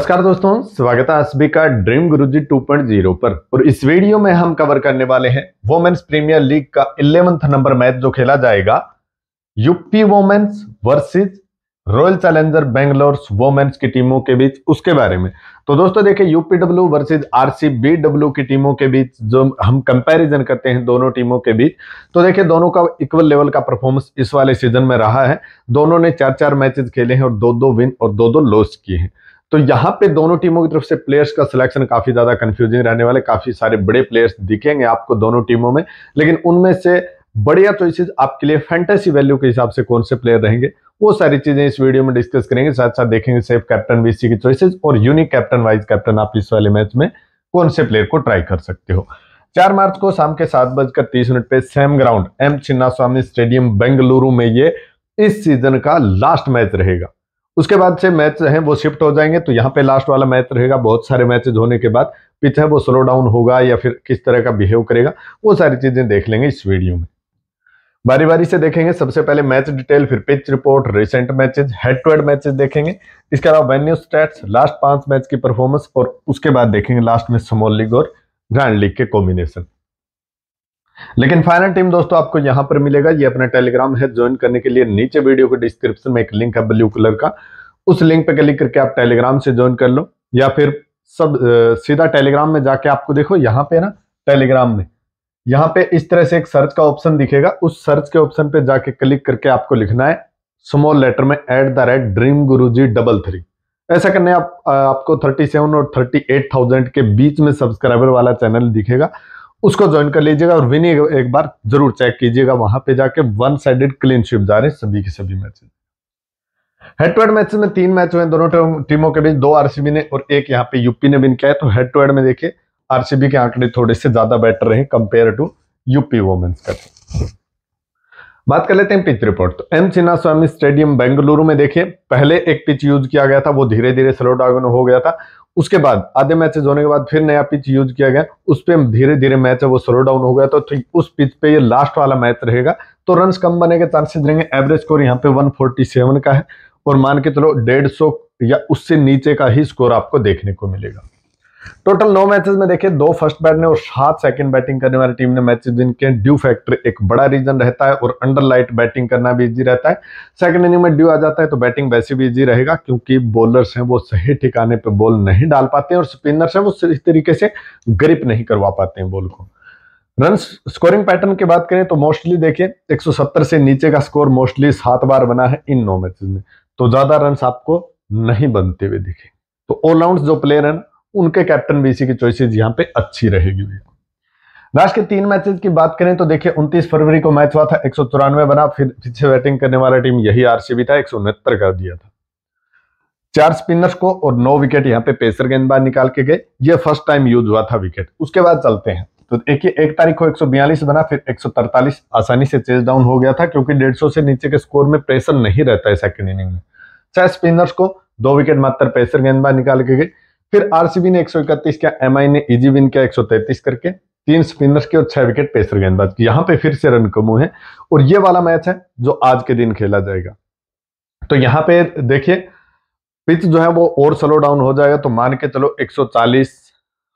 नमस्कार दोस्तों स्वागत है एसबी का ड्रीम गुरुजी 2.0 पर और इस वीडियो में हम कवर करने वाले हैं वोमेन्स प्रीमियर लीग का इलेवंथ नंबर मैच जो खेला जाएगा UP women's versus royal challenger Bangalore women's की टीमों के बीच उसके बारे में तो दोस्तों देखिए यूपीडब्ल्यू वर्सेज डब्ल्यू की टीमों के बीच जो हम कंपैरिजन करते हैं दोनों टीमों के बीच तो देखिए दोनों का इक्वल लेवल का परफॉर्मेंस इस वाले सीजन में रहा है दोनों ने चार चार मैचेस खेले हैं और दो दो विन और दो दो लॉस किए हैं तो यहाँ पे दोनों टीमों की तरफ से प्लेयर्स का सिलेक्शन काफी ज्यादा कंफ्यूजिंग रहने वाले काफी सारे बड़े प्लेयर्स दिखेंगे आपको दोनों टीमों में लेकिन उनमें से बढ़िया चॉइसेस आपके लिए फैंटेसी वैल्यू के हिसाब से कौन से प्लेयर रहेंगे वो सारी चीजें इस वीडियो में डिस्कस करेंगे साथ साथ देखेंगे सेफ कैप्टन बीसी की चॉइसेस और यूनिक कैप्टन वाइज कैप्टन आप इस वाले मैच में कौन से प्लेयर को ट्राई कर सकते हो चार मार्च को शाम के सात बजकर तीस मिनट पे same ground M Chinna Swamy stadium Bengaluru में ये इस सीजन का लास्ट मैच रहेगा उसके बाद से मैच हैं वो शिफ्ट हो जाएंगे तो यहाँ पे लास्ट वाला मैच रहेगा बहुत सारे मैचेज होने के बाद पिच है वो स्लो डाउन होगा या फिर किस तरह का बिहेव करेगा वो सारी चीज़ें देख लेंगे इस वीडियो में बारी बारी से देखेंगे सबसे पहले मैच डिटेल फिर pitch report recent matches head to head matches देखेंगे इसके अलावा वेन्यू स्टैट्स लास्ट पांच मैच की परफॉर्मेंस और उसके बाद देखेंगे लास्ट में स्मॉल लीग और ग्रैंड लीग के कॉम्बिनेशन लेकिन फाइनल टीम दोस्तों आपको यहां पर मिलेगा ये अपना टेलीग्राम है ज्वाइन करने के लिए नीचे वीडियो के डिस्क्रिप्शन में एक लिंक है ब्लू कलर का उस लिंक पे क्लिक करके आप टेलीग्राम से ज्वाइन कर लो या फिर सब सीधा टेलीग्राम में जाके आपको देखो यहाँ पे ना टेलीग्राम में यहाँ पे इस तरह से एक सर्च का ऑप्शन दिखेगा उस सर्च के ऑप्शन पे जाके क्लिक करके आपको लिखना है स्मॉल लेटर में at the rate dream Guru ji double three ऐसा करने आप आपको थर्टी सेवन और थर्टी एट थाउजेंड के बीच में सब्सक्राइबर वाला चैनल दिखेगा उसको ज्वाइन कर लीजिएगा और विनी एक बार जरूर चेक कीजिएगा वहां पे जाके वन साइडेड क्लीन शिप जा रहे सभी के सभी matches head to head match में तीन मैच हुए दोनों टीमों के बीच दो आरसीबी ने और एक यहाँ पे यूपी ने विन किया है तो हेड टू हेड में देखिए आरसीबी के आंकड़े थोड़े से ज्यादा बेटर रहे कंपेयर टू यूपी वोमेन्स का बात कर लेते हैं पिच रिपोर्ट तो एम सिन्हा स्वामी स्टेडियम बेंगलुरु में देखिए पहले एक पिच यूज किया गया था वो धीरे धीरे स्लो डाउन हो गया था उसके बाद आधे मैचेस होने के बाद फिर नया पिच यूज किया गया उस पर धीरे धीरे मैच है वो स्लो डाउन हो गया तो उस पिच पे ये लास्ट वाला मैच रहेगा तो रन कम बने के चांसेस रहेंगे एवरेज स्कोर यहाँ पे वन का है और मान के चलो डेढ़ सौ या उससे नीचे का ही स्कोर आपको देखने को मिलेगा टोटल नौ मैचेस में देखिए दो फर्स्ट बैट ने और सात सेकंड बैटिंग करने वाली टीम ने मैचेस जिनके ड्यू फैक्टर एक बड़ा रीजन रहता है और अंडर लाइट बैटिंग करना भी इजी रहता है सेकंड इनिंग में ड्यू आ जाता है तो बैटिंग वैसे भी इजी रहेगा क्योंकि बॉलर्स हैं वो सही ठिकाने पर बॉल नहीं डाल पाते और स्पिनर्स हैं वो सही तरीके से ग्रिप नहीं करवा पाते हैं बॉल को रन स्कोरिंग पैटर्न की बात करें तो मोस्टली देखिए 170 से नीचे का स्कोर मोस्टली सात बार बना है इन नौ मैचेस में तो ज्यादा रन आपको नहीं बनते हुए दिखे तो ऑलराउंड जो प्लेयर हैं उनके कैप्टन बीसी की चॉइसेस यहाँ पे अच्छी रहेगी लास्ट के तीन मैचेस की बात करें तो देखिए 29 फरवरी को मैच हुआ था एक बना फिर पीछे बैटिंग करने वाला टीम यही आरसीबी था एक कर दिया था चार स्पिनर्स को और नौ विकेट यहाँ पे पेसर गेंदबाज निकाल के गए ये फर्स्ट टाइम यूज हुआ था विकेट उसके बाद चलते हैं तो देखिए एक तारीख को 142 बना फिर 143 आसानी से चेज डाउन हो गया था क्योंकि 150 से नीचे के स्कोर में प्रेशर नहीं रहता है सेकंड इनिंग में छह स्पिनर्स को दो विकेट मात्र पेसर गेंदबाज निकाल के गए फिर आरसीबी ने 131 किया एमआई ने इजी विन किया तैतीस करके तीन स्पिनर्स के और छह विकेट पेसर गेंदबाज की यहाँ पे फिर से रन कमू है और ये वाला मैच है जो आज के दिन खेला जाएगा तो यहाँ पे देखिए पिच जो है वो और स्लो डाउन हो जाएगा तो मान के चलो 140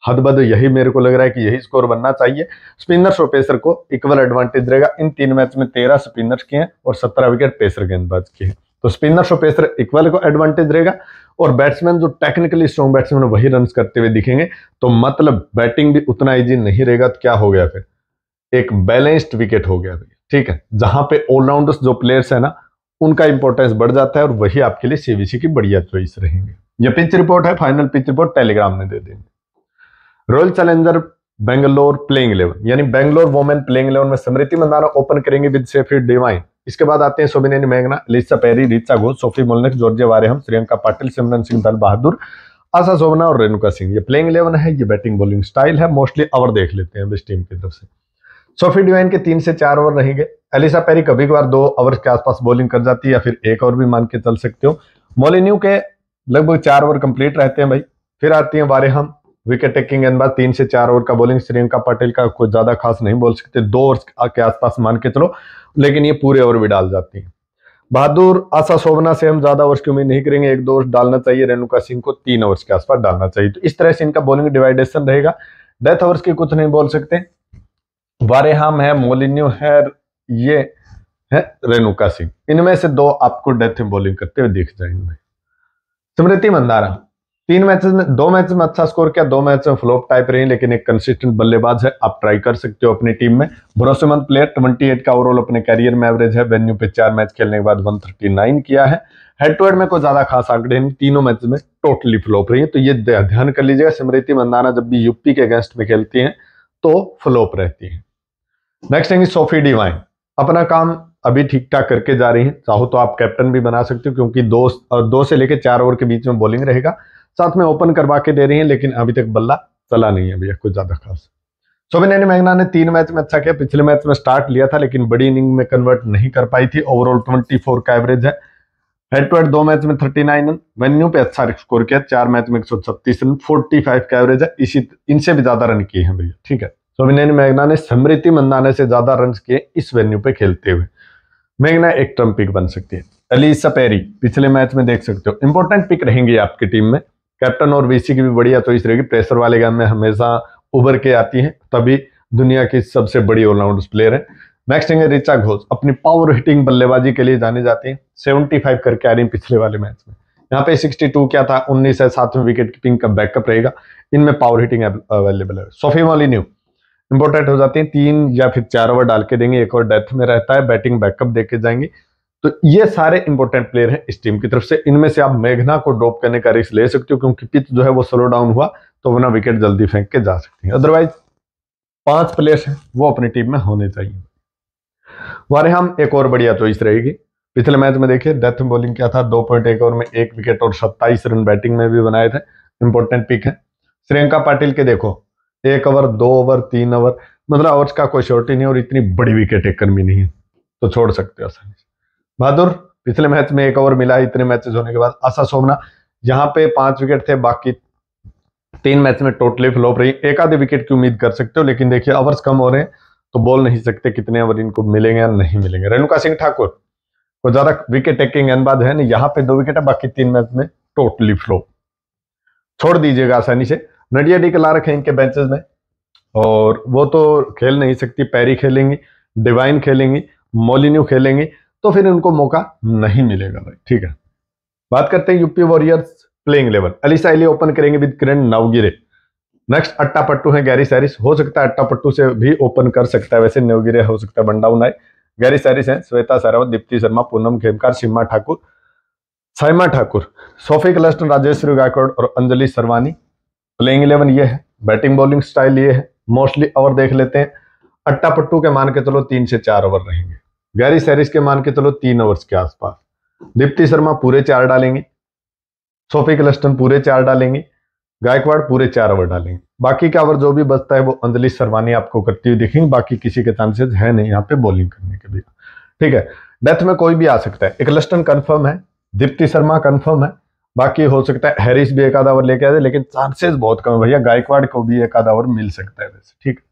हदबद यही मेरे को लग रहा है कि यही स्कोर बनना चाहिए स्पिनर्स और पेसर को इक्वल एडवांटेज रहेगा इन तीन मैच में तेरह स्पिनर्स के हैं और सत्रह विकेट पेसर गेंदबाज के हैं तो स्पिनर्स और पेसर इक्वल को एडवांटेज रहेगा और बैट्समैन जो टेक्निकली स्ट्रॉन्ग बैट्समैन वही रन करते हुए दिखेंगे तो मतलब बैटिंग भी उतना ईजी नहीं रहेगा तो क्या हो गया फिर एक बैलेंस्ड विकेट हो गया ठीक है जहां पे ऑलराउंडर्स जो प्लेयर्स है ना उनका इंपॉर्टेंस बढ़ जाता है और वही आपके लिए सीबीसी की बढ़िया चॉइस रहेंगे यह पिच रिपोर्ट है फाइनल पिच रिपोर्ट टेलीग्राम में दे देंगे royal challenger Bangalore playing eleven यानी बेंगलोर वोमेन प्लेइंग इलेवन में स्मृति मंदाना ओपन करेंगे विद सेफी डिवाइन इसके बाद आते हैं सोबिन मैगना Ellyse Perry Richa Ghosh Sophie Molineux Ware Wareham Shreyanka Patil Simran Singh Dil Bahadur आशा सोमना और रेणुका सिंह ये प्लेइंग इलेवन है ये बैटिंग बॉलिंग स्टाइल है मोस्टली ओवर देख लेते हैं इस टीम की तरफ से सोफी डिवाइन के तीन से चार ओवर रहेंगे एलिसा पेरी कभी कभार दो ओवर के आसपास बॉलिंग कर जाती है या फिर एक ओवर भी मान के चल सकते हो मोलिन्यू के लगभग चार ओवर कंप्लीट रहते हैं भाई फिर आती है वारेहम विकेट टेकिंग गेंदबाज तीन से चार ओवर का बॉलिंग श्रीलंका पटेल का कुछ ज़्यादा खास नहीं बोल सकते दो ओवर के आसपास मान के चलो लेकिन ये पूरे ओवर भी डाल जाती है बहादुर आशा शोभना से हम ज़्यादा ओवर की उम्मीद नहीं करेंगे एक दो ओवर डालना चाहिए रेणुका सिंह को तीन ओवर्स के आसपास डालना चाहिए तो इस तरह से इनका बॉलिंग डिवाइडेशन रहेगा डेथ ओवर्स के कुछ नहीं बोल सकते वारेहाम है मोलिन्यू है ये है रेणुका सिंह इनमें से दो आपको डेथ बॉलिंग करते हुए दिख जाएंगे स्मृति मंदारा तीन मैचेस में दो मैचेस में अच्छा स्कोर किया दो मैच में फ्लोप टाइप रही लेकिन एक कंसिस्टेंट बल्लेबाज है आप ट्राई कर सकते हो अपनी टीम में भरोसेमंद प्लेयर 28 का ओवरऑल अपने कैरियर में एवरेज है वेन्यू पे चार मैच खेलने के बाद 139 किया है हेड टू हेड में कोई ज्यादा खास आंकड़े नहीं तीनों मैच में टोटली फ्लोप रही है तो ये ध्यान कर लीजिएगा स्मृति मंदाना जब भी यूपी के अगेंस्ट में खेलती तो है तो फ्लोप रहती है नेक्स्ट है सोफी डिवाइन अपना काम अभी ठीक ठाक करके जा रही है चाहो तो आप कैप्टन भी बना सकते हो क्योंकि दो दो से लेकर चार ओवर के बीच में बॉलिंग रहेगा साथ में ओपन करवा के दे रही है लेकिन अभी तक बल्ला चला नहीं है भैया कुछ ज्यादा खास शोभिन एनी मैगना ने तीन मैच में अच्छा किया पिछले मैच में स्टार्ट लिया था लेकिन बड़ी इनिंग में कन्वर्ट नहीं कर पाई थी ओवरऑल फोर का एवरेज है हेड टू हेड दो मैच में 39 रन वेन्यू पे अच्छा स्कोर किया चार मैच में एक सौ छत्तीस रन फोर्टी फाइव का एवरेज है इसी इनसे भी ज्यादा रन किए हैं भैया ठीक है शोभिन मैगना ने स्मृति मंदाना से ज्यादा रन किए इस वेन्यू पे खेलते हुए मेघना एक ट्रम्प पिक बन सकती है अली सपेरी पिछले मैच में देख सकते हो इंपॉर्टेंट पिक रहेंगी आपकी टीम में कैप्टन और वीसी की भी बड़ी तो तरह रहेगी प्रेशर वाले गेम में हमेशा उभर के आती हैं तभी दुनिया की सबसे बड़ी ऑलराउंड प्लेयर है नेक्स्ट है रिचा घोष अपनी पावर हिटिंग बल्लेबाजी के लिए जाते हैं सेवेंटी फाइव करके आ रही है पिछले वाले मैच में यहाँ पे 62 क्या था 19 है सातवें विकेट कीपिंग का बैकअप रहेगा इनमें पावर हिटिंग अवेलेबल है सोफी वाली न्यू इंपोर्टेंट हो जाती है तीन या फिर चार ओवर डाल के देंगे एक और डेथ में रहता है बैटिंग बैकअप देके जाएंगे तो ये सारे इंपॉर्टेंट प्लेयर हैं इस टीम की तरफ से इनमें से आप मेघना को ड्रॉप करने का रिस्क ले सकते हो क्योंकि पिच जो है वो स्लो डाउन हुआ तो वरना विकेट जल्दी फेंक के जा सकती है अदरवाइज पांच प्लेयर्स हैं वो अपनी टीम में होने चाहिए वारे हम एक और बढ़िया चॉइस रहेगी पिछले मैच में देखिए डेथ बॉलिंग क्या था दो पॉइंट एक ओवर में एक विकेट और सत्ताईस रन बैटिंग में भी बनाए थे इंपॉर्टेंट पिक है श्रियंका पाटिल के देखो एक ओवर दो ओवर तीन ओवर मतलब ओवर्स का कोई शॉर्ट ही नहीं और इतनी बड़ी विकेट एक भी नहीं है तो छोड़ सकते हो आसानी से बहादुर पिछले मैच में एक ओवर मिला इतने मैचेस होने के बाद आशा सोमना यहाँ पे पांच विकेट थे बाकी तीन मैच में टोटली फ्लॉप रही एक आधे विकेट की उम्मीद कर सकते हो लेकिन देखिए ओवर्स कम हो रहे हैं तो बोल नहीं सकते कितने ओवर इनको मिलेंगे या नहीं मिलेंगे रेणुका सिंह ठाकुर को ज्यादा विकेट टेकिंग है ना यहाँ पे दो विकेट है बाकी तीन मैच में टोटली फ्लॉप छोड़ दीजिएगा आसानी से नडिया डी ला रखे इनके बेंचेस में और वो तो खेल नहीं सकती पैरी खेलेंगी डिवाइन खेलेंगी मोलिन्यू खेलेंगी तो फिर इनको मौका नहीं मिलेगा भाई ठीक है बात करते हैं UP warriors playing eleven Alyssa Healy open करेंगे with Kiran Navgire next Athapaththu है गैरी सैरिस हो सकता है अट्टा पट्टू से भी ओपन कर सकता है वैसे नवगिरे हो सकता है बंडा उनाई गैरी सैरिस है श्वेता सरावत दीप्ति शर्मा पूनम खेमकार सीमा ठाकुर साइमा ठाकुर सोफी लस्टन राजेश्वरी गायकोड़ और अंजलि सरवानी प्लेइंग इलेवन ये है बैटिंग बॉलिंग स्टाइल ये है मोस्टली ओवर देख लेते हैं अट्टा पट्टू के मान के चलो तीन से चार ओवर रहेंगे गैरी सैरिस के मान के चलो तीन ओवर्स के आसपास दीप्ति शर्मा पूरे चार डालेंगे सोफी क्लस्टन पूरे चार डालेंगे गायकवाड़ पूरे चार ओवर डालेंगे बाकी का ओवर जो भी बचता है वो अंजलि शर्मानी आपको करती हुई दिखेंगे बाकी किसी के चांसेज है नहीं यहाँ पे बॉलिंग करने के लिए ठीक है डेथ में कोई भी आ सकता है लस्टन कन्फर्म है दीप्ति शर्मा कन्फर्म है बाकी हो सकता है हैरिस भी एक आधा ओवर लेके आ जाए लेकिन चांसेस बहुत कम है भैया गायकवाड़ को भी एक आधा ओवर मिल सकता है वैसे ठीक है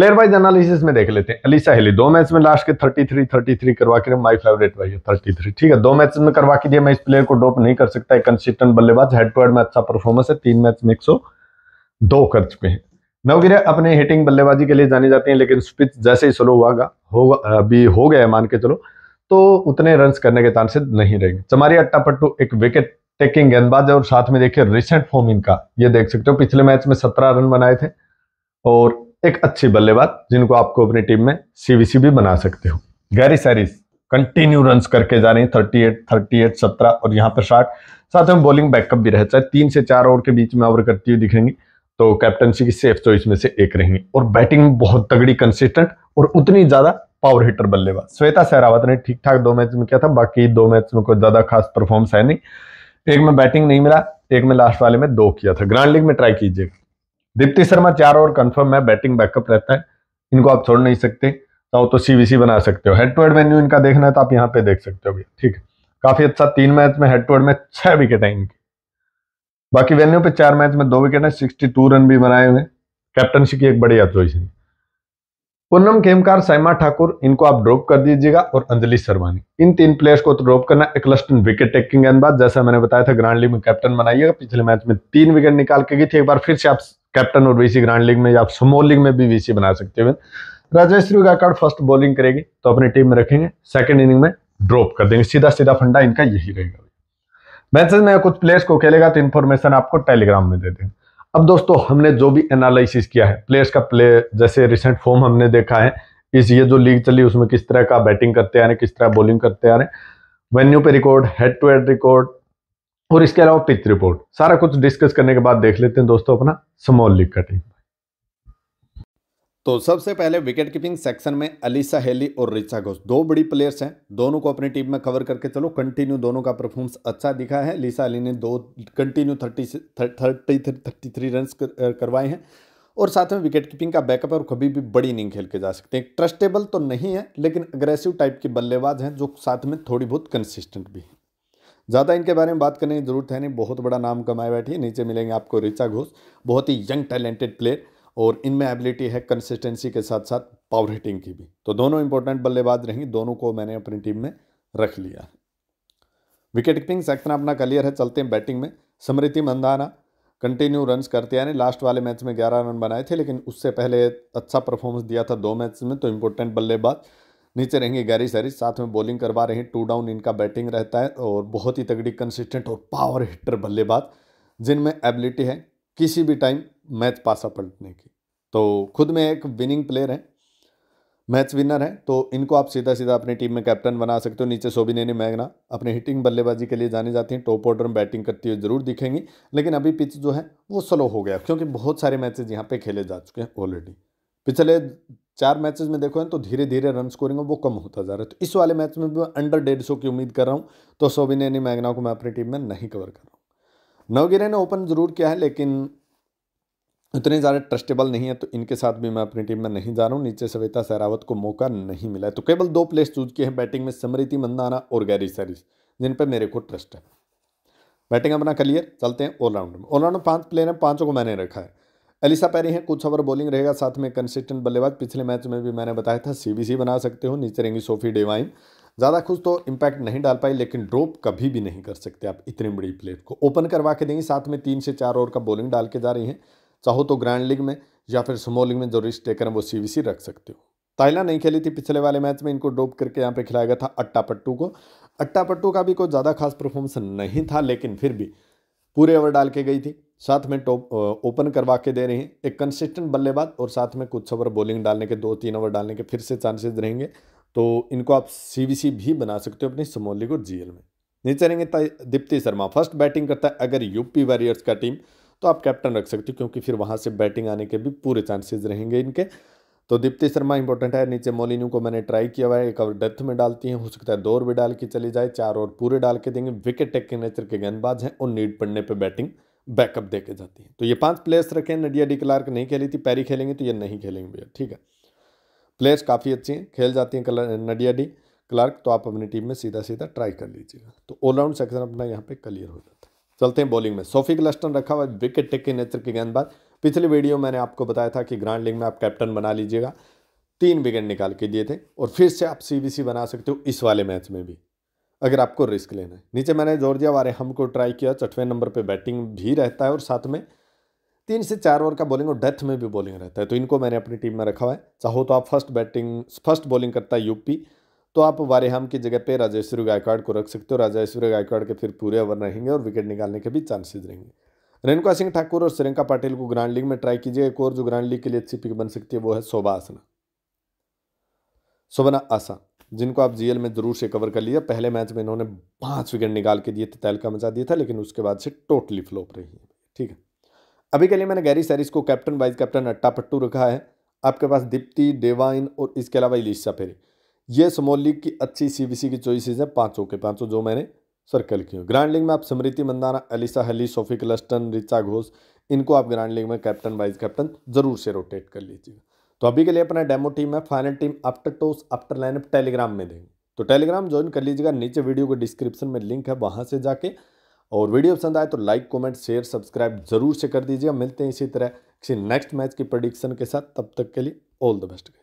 प्लेयर वाइज एनालिसिस में देख लेते हैं अलीसा हेली दो मैच में लास्ट के 33 33 करवा के माई फेवरेट भाई है थ्री ठीक है दो मैच में करवा के दिया मैं इस प्लेयर को ड्रॉप नहीं कर सकता है कंसिस्टेंट बल्लेबाज हेड टू हेड में अच्छा परफॉर्मेंस है तीन मैच में एक दो कर चुके हैं नवगिर अपने हिटिंग बल्लेबाजी के लिए जाने जाते हैं लेकिन स्पिच जैसे ही स्लो हुआ अभी हो गया मान के चलो तो उतने रन करने के चांसेस नहीं रहेंगे चमारी अट्टापट्टू एक विकेट टेकिंग गेंदबाज है और साथ में देखिए रिसेंट फॉर्म इनका ये देख सकते हो पिछले मैच में सत्रह रन बनाए थे और एक अच्छी बल्लेबाज जिनको आपको अपनी टीम में सीवीसी भी बना सकते हो गैरी सैरिस कंटिन्यू रन करके जा रही है थर्टी एट थर्टी एट सत्रह और यहाँ पर साठ साथ में बॉलिंग बैकअप भी रहता है तीन से चार ओवर के बीच में ओवर करती हुई दिखेंगी तो कैप्टनसी की सेफ चॉइस में से एक रहेंगी और बैटिंग बहुत तगड़ी कंसिस्टेंट और उतनी ज़्यादा पावर हिटर बल्लेबाज श्वेता सहरावत ने ठीक ठाक दो मैच में किया था बाकी दो मैच में कोई ज़्यादा खास परफॉर्मेंस है नहीं एक में बैटिंग नहीं मिला एक में लास्ट वाले में दो किया था ग्रांड लीग में ट्राई कीजिएगा दीप्ति शर्मा चार ओवर कंफर्म है बैटिंग बैकअप रहता है इनको आप छोड़ नहीं सकते चाहो तो सी तो बना सकते हो हेड टू हेड मेन्यू इनका देखना है तो आप यहाँ पे देख सकते हो भैया ठीक है काफी अच्छा तीन मैच में हेड टू हेड में छह विकेट है इनकी बाकी वेन्यू पे चार मैच में दो विकेट है सिक्सटी टू रन भी बनाए हुए कैप्टनशिप की एक बढ़िया चॉइस है पूनम खेमकार साइमा ठाकुर इनको आप ड्रॉप कर दीजिएगा और अंजलि शर्मानी इन तीन प्लेयर्स को तो ड्रॉप करना एक लस्टन विकेट टेकिंग गेंदबाज जैसा मैंने बताया था ग्रांड लीग में कैप्टन बनाइएगा पिछले मैच में तीन विकेट निकाल के गई थी एक बार फिर से आप कैप्टन और वीसी ग्रांड लीग में या आप स्मॉल लीग में भी वीसी बना सकते हो राजेश गायकवाड़ फर्स्ट बॉलिंग करेगी तो अपनी टीम में रखेंगे सेकंड इनिंग में ड्रॉप कर देंगे सीधा सीधा फंडा इनका यही रहेगा मैचेज में कुछ प्लेयर्स को खेलेगा तो इन्फॉर्मेशन आपको टेलीग्राम में दे देंगे अब दोस्तों हमने जो भी एनालिसिस किया है प्लेयर्स का प्ले जैसे रिसेंट फॉर्म हमने देखा है इस ये जो लीग चली उसमें किस तरह का बैटिंग करते आ रहे किस तरह बॉलिंग करते आ रहे वेन्यू पे record head to head record और इसके अलावा पिच रिपोर्ट सारा कुछ डिस्कस करने के बाद देख लेते हैं दोस्तों अपना स्मॉल लीग का टीम तो सबसे पहले विकेट कीपिंग सेक्शन में अलीसा हेली और रिचा घोष दो बड़ी प्लेयर्स हैं दोनों को अपनी टीम में कवर करके चलो कंटिन्यू दोनों का परफॉर्मेंस अच्छा दिखा है लीसा अली ने दो continue thirty thirty thirty three run करवाए हैं और साथ में विकेट कीपिंग का बैकअप है और कभी भी बड़ी इनिंग खेल के जा सकते हैं ट्रस्टेबल तो नहीं है लेकिन अग्रेसिव टाइप के बल्लेबाज हैं जो साथ में थोड़ी बहुत कंसिस्टेंट भी हैं ज़्यादा इनके बारे में बात करने की जरूरत है नहीं बहुत बड़ा नाम कमाए बैठी है नीचे मिलेंगे आपको ऋचा घोष बहुत ही यंग टैलेंटेड प्लेयर और इनमें एबिलिटी है कंसिस्टेंसी के साथ साथ पावर हिटिंग की भी तो दोनों इंपॉर्टेंट बल्लेबाज रहेंगे दोनों को मैंने अपनी टीम में रख लिया विकेट कीपिंग सेक्शन अपना क्लियर है चलते हैं बैटिंग में समृति मंदाना कंटिन्यू रन्स करते आए लास्ट वाले मैच में 11 रन बनाए थे लेकिन उससे पहले अच्छा परफॉर्मेंस दिया था दो मैच में तो इम्पोर्टेंट बल्लेबाज नीचे रहेंगे गैरी सैरिस साथ में बॉलिंग करवा रहे हैं टू डाउन इनका बैटिंग रहता है और बहुत ही तगड़ी कंसिस्टेंट और पावर हिटर बल्लेबाज जिनमें एबिलिटी है किसी भी टाइम मैच पासा पलटने की तो खुद में एक विनिंग प्लेयर है मैच विनर है तो इनको आप सीधा सीधा अपनी टीम में कैप्टन बना सकते हो नीचे सोबिनेनी मैगना अपने हिटिंग बल्लेबाजी के लिए जाने जाती हैं टॉप ऑर्डर में बैटिंग करती हुई जरूर दिखेंगी लेकिन अभी पिच जो है वो स्लो हो गया क्योंकि बहुत सारे मैचेज यहाँ पर खेले जा चुके हैं ऑलरेडी पिछले चार मैचेस में देखो तो धीरे धीरे रन स्कोरिंग वो कम होता जा रहा है तो इस वाले मैच में भी मैं अंडर डेढ़ सौ की उम्मीद कर रहा हूँ तो एनी मैगना को मैं अपनी टीम में नहीं कवर कर रहा हूँ नवगिरे ने ओपन ज़रूर किया है लेकिन उतने ज़्यादा ट्रस्टेबल नहीं है तो इनके साथ भी मैं अपनी टीम में नहीं जा रहा हूँ नीचे सविता सहरावत को मौका नहीं मिला है तो केवल दो प्लेस चूज किए हैं बैटिंग में समृति मंदाना और गैरी सैरिस जिन पर मेरे को ट्रस्ट है बैटिंग अपना कलियर चलते हैं ऑलराउंडर में ऑलराउंड पाँच प्लेयर हैं पाँचों को मैंने रखा है एलिसा पैरी हैं कुछ ओवर बॉलिंग रहेगा साथ में कंसिस्टेंट बल्लेबाज पिछले मैच में भी मैंने बताया था सीबीसी बना सकते हो नीचे रहेंगी सोफी डेवाइन ज़्यादा कुछ तो इम्पैक्ट नहीं डाल पाई लेकिन ड्रॉप कभी भी नहीं कर सकते आप इतनी बड़ी प्लेट को ओपन करवा के देंगे साथ में तीन से चार ओवर का बॉलिंग डाल के जा रही हैं चाहो तो ग्रैंड लीग में या फिर स्मॉल लीग में जो रिस्क टेकर हैं वो सी रख सकते हो ताइला नहीं खेली थी पिछले वाले मैच में इनको ड्रॉप करके यहाँ पे खिलाया गया था अट्टा पट्टू को अट्टा पट्टू का भी कोई ज़्यादा खास परफॉर्मेंस नहीं था लेकिन फिर भी पूरे ओवर डाल के गई थी साथ में टॉप ओपन करवा के दे रही हैं एक कंसिस्टेंट बल्लेबाज और साथ में कुछ ओवर बॉलिंग डालने के दो तीन ओवर डालने के फिर से चांसेस रहेंगे तो इनको आप सी भी बना सकते हो अपनी स्मॉल और जी में नीचे रहेंगे दीप्ति शर्मा फर्स्ट बैटिंग करता है अगर यूपी वॉरियर्स का टीम तो आप कैप्टन रख सकते हो क्योंकि फिर वहाँ से बैटिंग आने के भी पूरे चांसेज रहेंगे इनके तो दीप्ति शर्मा इंपॉर्टेंट है नीचे मोलिन्यू को मैंने ट्राई किया हुआ है एक ओवर डेथ में डालती हैं हो सकता है दो ओवर भी डाल के चली जाए चार ओवर पूरे डाल के देंगे विकेट टेक के नेचर के गेंदबाज हैं और नीड पड़ने पर बैटिंग बैकअप दे के जाती है तो ये पांच प्लेयर्स रखे हैं नडिया डी क्लार्क नहीं खेली थी पैरी खेलेंगे तो ये नहीं खेलेंगे भैया ठीक है प्लेयर्स काफ़ी अच्छी हैं खेल जाती हैं कलर नडिया डी क्लार्क तो आप अपनी टीम में सीधा सीधा ट्राई कर लीजिएगा तो ऑलराउंड सेक्शन अपना यहाँ पे क्लियर हो जाता है चलते हैं बॉलिंग में सोफिक लस्टन रखा हुआ विकेट टेक के नेचर के गेंदबाज पिछले वीडियो मैंने आपको बताया था कि ग्रांड लीग में आप कैप्टन बना लीजिएगा तीन विकेट निकाल के दिए थे और फिर से आप सी बना सकते हो इस वाले मैच में भी अगर आपको रिस्क लेना है नीचे मैंने जॉर्जिया वारे हम को ट्राई किया छठवें नंबर पर बैटिंग भी रहता है और साथ में तीन से चार ओवर का बॉलिंग और डेथ में भी बॉलिंग रहता है तो इनको मैंने अपनी टीम में रखा हुआ है चाहो तो आप फर्स्ट बैटिंग फर्स्ट बॉलिंग करता है यूपी तो आप वारेहम की जगह पे राजेश्वरी गायकवाड़ को रख सकते हो राजेश्वरी गायकवाड़ के फिर पूरे ओवर रहेंगे और विकेट निकालने के भी चांसेस रहेंगे रेणुका सिंह ठाकुर और श्रियंका पाटिल को ग्रांड लीग में ट्राई कीजिए एक और जो ग्रांड लीग के लिए अच्छी पिक बन सकती है वो है शोभा आसना शोभना आशा जिनको आप जीएल में जरूर से कवर कर लीजिए पहले मैच में इन्होंने पांच विकेट निकाल के दिए थे तहलका मचा दिया था लेकिन उसके बाद से टोटली फ्लोप रही है ठीक है अभी के लिए मैंने गैरी सैरिस को captain vice captain Athapaththu रखा है आपके पास दीप्ति डेवाइन और इसके अलावा इलिशा फेरी ये समोल लीग की अच्छी सी बी सी की चॉइसिस है पाँचों के पाँचों जो मैंने सर्कल की हो ग्रैंड लीग में आप Smriti Mandhana Alyssa Healy Sophie Ecclestone Richa Ghosh इनको आप ग्रांड लीग में कैप्टन वाइस कैप्टन जरूर से रोटेट कर लीजिएगा तो अभी के लिए अपना डेमो टीम है final team after toss after lineup Telegram में देंगे तो टेलीग्राम ज्वाइन कर लीजिएगा नीचे वीडियो के डिस्क्रिप्शन में लिंक है वहाँ से जाके और वीडियो पसंद आए तो लाइक कमेंट शेयर सब्सक्राइब जरूर से कर दीजिएगा मिलते हैं इसी तरह किसी नेक्स्ट मैच की प्रडिक्शन के साथ तब तक के लिए ऑल द बेस्ट